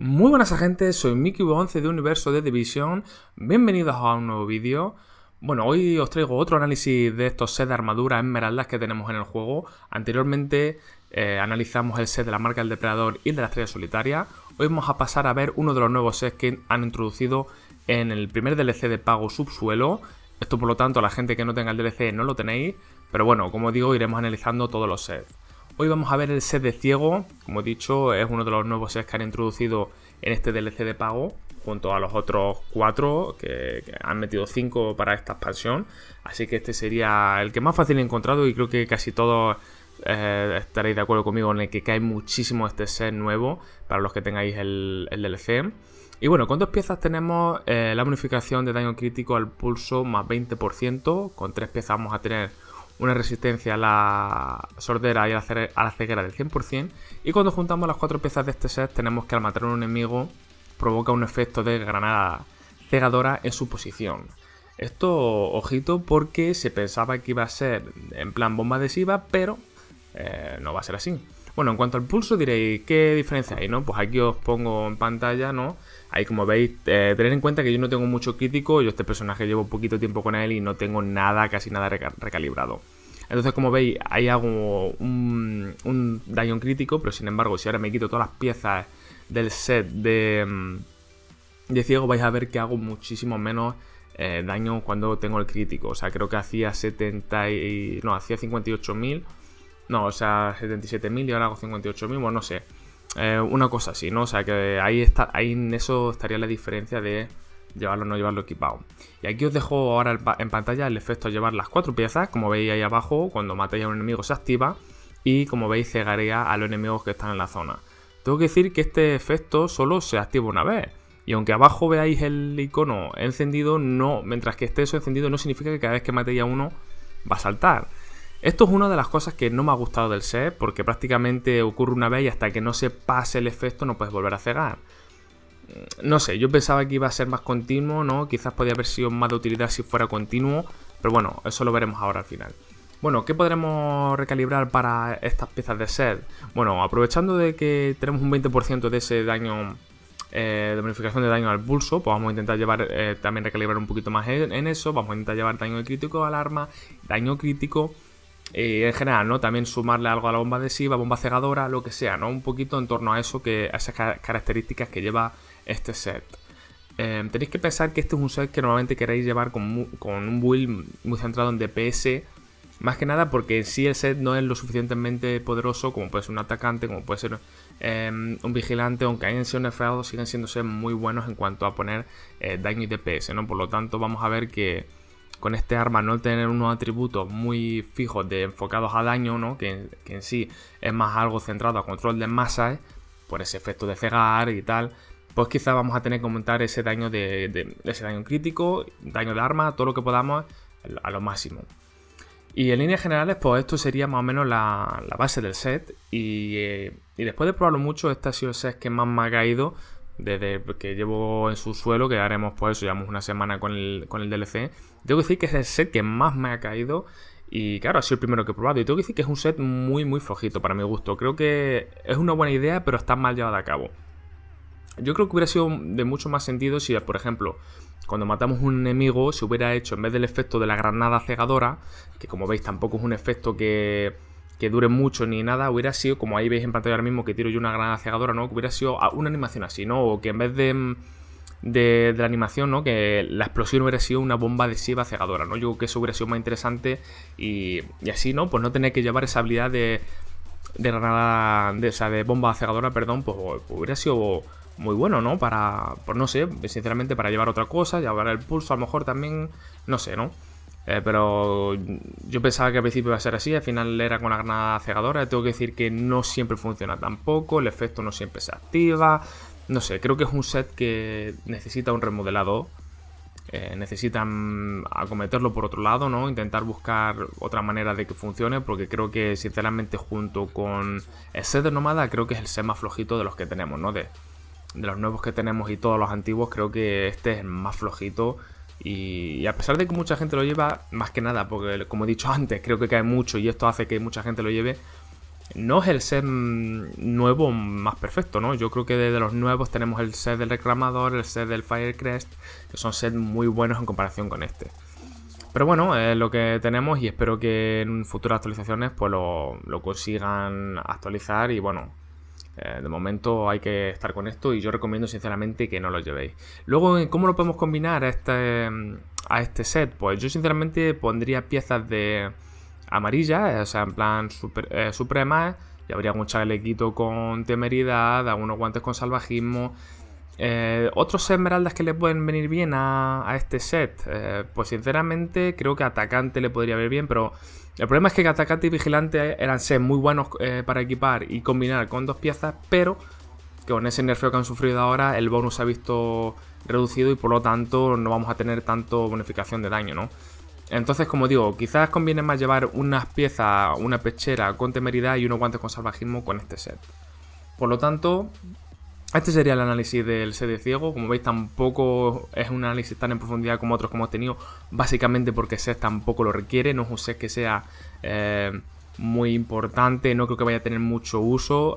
Muy buenas a gente, soy Mickey 11 de Universo de Division, bienvenidos a un nuevo vídeo. Bueno, hoy os traigo otro análisis de estos sets de armaduras esmeraldas que tenemos en el juego. Anteriormente eh, analizamos el set de la marca del Depredador y el de la Estrella Solitaria. Hoy vamos a pasar a ver uno de los nuevos sets que han introducido en el primer DLC de pago subsuelo. Esto por lo tanto, la gente que no tenga el DLC no lo tenéis, pero bueno, como digo, iremos analizando todos los sets. Hoy vamos a ver el set de ciego, como he dicho, es uno de los nuevos sets que han introducido en este DLC de pago, junto a los otros cuatro que, han metido cinco para esta expansión. Así que este sería el que más fácil he encontrado y creo que casi todos eh, estaréis de acuerdo conmigo en el que cae muchísimo este set nuevo para los que tengáis el, DLC. Y bueno, con dos piezas tenemos eh, la bonificación de daño crítico al pulso más 20%, con tres piezas vamos a tener una resistencia a la sordera y a la ceguera del 100%, y cuando juntamos las cuatro piezas de este set tenemos que al matar a un enemigo provoca un efecto de granada cegadora en su posición. Esto, ojito, porque se pensaba que iba a ser en plan bomba adhesiva, pero eh, no va a ser así. Bueno, en cuanto al pulso diréis, ¿qué diferencia hay? ¿no? Pues aquí os pongo en pantalla, ¿no? Ahí como veis, eh, tened en cuenta que yo no tengo mucho crítico, yo este personaje llevo poquito tiempo con él y no tengo nada, casi nada recalibrado. Entonces, como veis, ahí hago un, daño crítico, pero sin embargo, si ahora me quito todas las piezas del set de, mm, de ciego, vais a ver que hago muchísimo menos eh, daño cuando tengo el crítico. O sea, creo que hacía 70 y, no, hacía 58.000 no, o sea, 77.000 y ahora hago 58.000, bueno, no sé. Eh, una cosa así, ¿no? O sea, que ahí, está, ahí en eso estaría la diferencia de llevarlo o no llevarlo equipado. Y aquí os dejo ahora en pantalla el efecto de llevar las cuatro piezas, como veis ahí abajo, cuando matáis a un enemigo se activa y como veis cegaría a los enemigos que están en la zona. Tengo que decir que este efecto solo se activa una vez. Y aunque abajo veáis el icono encendido, no, mientras que esté eso encendido no significa que cada vez que matéis a uno va a saltar. Esto es una de las cosas que no me ha gustado del set, porque prácticamente ocurre una vez y hasta que no se pase el efecto no puedes volver a cegar. Mm, no sé, yo pensaba que iba a ser más continuo, ¿no? Quizás podría haber sido más de utilidad si fuera continuo, pero bueno, eso lo veremos ahora al final. Bueno, ¿qué podremos recalibrar para estas piezas de set? Bueno, aprovechando de que tenemos un 20% de ese daño eh, de modificación de daño al pulso, pues vamos a intentar llevar eh, también recalibrar un poquito más en, eso, vamos a intentar llevar daño crítico al arma, daño crítico en general, ¿no? También sumarle algo a la bomba adhesiva, bomba cegadora, lo que sea, ¿no? Un poquito en torno a eso que, a esas características que lleva este set. Em, tenéis que pensar que este es un set que normalmente queréis llevar con, un build muy centrado en DPS. Más que nada porque si el set no es lo suficientemente poderoso como puede ser un atacante, como puede ser em, un vigilante, aunque hayan sido nerfeados, siguen siendo muy buenos en cuanto a poner eh, daño y DPS, ¿no? Por lo tanto, vamos a ver que, con este arma no tener unos atributos muy fijos de enfocados a daño, ¿no? Que, en sí es más algo centrado a control de masas, ¿eh? por ese efecto de cegar y tal, pues quizá vamos a tener que aumentar ese daño de, ese daño crítico, daño de arma, todo lo que podamos a lo máximo. Y en líneas generales, pues esto sería más o menos la, base del set. Y, eh, y, después de probarlo mucho, este ha sido el set que más me ha caído desde que llevo en su suelo, que haremos por eso, llevamos una semana con el, DLC. Tengo que decir que es el set que más me ha caído y claro, ha sido el primero que he probado. Y tengo que decir que es un set muy, muy flojito para mi gusto. Creo que es una buena idea, pero está mal llevada a cabo. Yo creo que hubiera sido de mucho más sentido si, por ejemplo, cuando matamos un enemigo, se hubiera hecho en vez del efecto de la granada cegadora, que como veis tampoco es un efecto que que dure mucho ni nada, hubiera sido, como ahí veis en pantalla ahora mismo que tiro yo una granada cegadora, ¿no? Que hubiera sido ah, una animación así, ¿no? O que en vez mm, de, la animación, ¿no? Que la explosión hubiera sido una bomba adhesiva cegadora, ¿no? Yo creo que eso hubiera sido más interesante y, así, ¿no? Pues no tener que llevar esa habilidad de, de granada, de, o sea, de bomba cegadora, perdón, pues, pues, hubiera sido muy bueno, ¿no? Para, pues no sé, sinceramente para llevar otra cosa, llevar el pulso a lo mejor también, no sé, ¿no? Eh, pero yo pensaba que al principio iba a ser así, al final era con la granada cegadora. Tengo que decir que no siempre funciona tampoco, el efecto no siempre se activa. No sé, creo que es un set que necesita un remodelado. Eh, necesitan acometerlo por otro lado, ¿no? Intentar buscar otra manera de que funcione, porque creo que sinceramente junto con el set de Nomada creo que es el set más flojito de los que tenemos, ¿no? De, de los nuevos que tenemos y todos los antiguos, creo que este es el más flojito y, a pesar de que mucha gente lo lleva, más que nada, porque como he dicho antes, creo que cae mucho y esto hace que mucha gente lo lleve, no es el set nuevo más perfecto, ¿no? Yo creo que de los nuevos tenemos el set del reclamador, el set del Firecrest, que son sets muy buenos en comparación con este. Pero bueno, es lo que tenemos y espero que en futuras actualizaciones pues lo consigan actualizar y bueno, eh, de momento hay que estar con esto y yo recomiendo sinceramente que no lo llevéis. Luego, ¿cómo lo podemos combinar a este, a este set? Pues yo sinceramente pondría piezas de amarilla, eh, o sea, en plan super, eh, suprema, y habría un chalequito con temeridad, algunos guantes con salvajismo, eh, otros esmeraldas que le pueden venir bien a, este set. Eh, pues sinceramente, creo que atacante le podría ver bien, pero el problema es que atacante y vigilante eran sets muy buenos eh, para equipar y combinar con dos piezas, pero con ese nerfeo que han sufrido ahora, el bonus se ha visto reducido y por lo tanto no vamos a tener tanto bonificación de daño, ¿no? Entonces, como digo, quizás conviene más llevar unas piezas, una pechera con temeridad y unos guantes con salvajismo con este set. Por lo tanto, este sería el análisis del de ciego. Como veis, tampoco es un análisis tan en profundidad como otros que hemos tenido, básicamente porque SES tampoco lo requiere. No es un que sea eh, muy importante, no creo que vaya a tener mucho uso.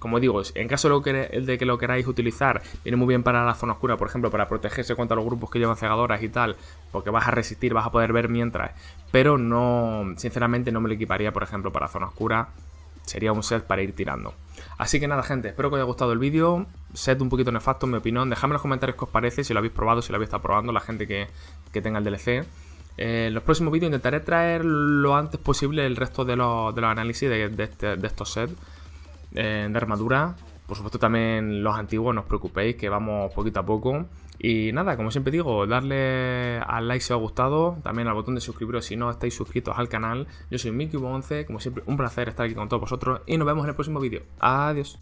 Como digo, en caso de, que, de que lo queráis utilizar, viene muy bien para la zona oscura, por ejemplo, para protegerse contra los grupos que llevan cegadoras y tal, porque vas a resistir, vas a poder ver mientras. Pero no, sinceramente, no me lo equiparía, por ejemplo, para zona oscura sería un set para ir tirando. Así que nada, gente, espero que os haya gustado el vídeo. Set un poquito nefasto, en mi opinión. Dejadme en los comentarios qué os parece, si lo habéis probado, si lo habéis estado probando, la gente que, tenga el DLC. Eh, en los próximos vídeos intentaré traer lo antes posible el resto de los, análisis este, de, estos sets eh, de armadura. Por supuesto también los antiguos, no os preocupéis, que vamos poquito a poco. Y nada, como siempre digo, darle al like si os ha gustado, también al botón de suscribiros si no estáis suscritos al canal. Yo soy Mickey 11 como siempre un placer estar aquí con todos vosotros y nos vemos en el próximo vídeo. Adiós.